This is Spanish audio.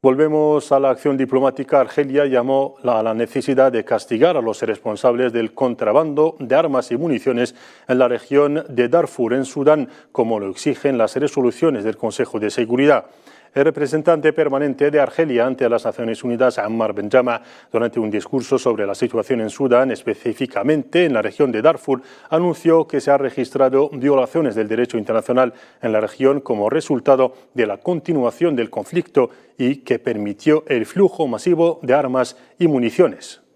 Volvemos a la acción diplomática. Argelia llamó a la necesidad de castigar a los responsables del contrabando de armas y municiones en la región de Darfur, en Sudán, como lo exigen las resoluciones del Consejo de Seguridad. El representante permanente de Argelia ante las Naciones Unidas, Ammar Benjama, durante un discurso sobre la situación en Sudán, específicamente en la región de Darfur, anunció que se han registrado violaciones del derecho internacional en la región como resultado de la continuación del conflicto y que permitió el flujo masivo de armas y municiones.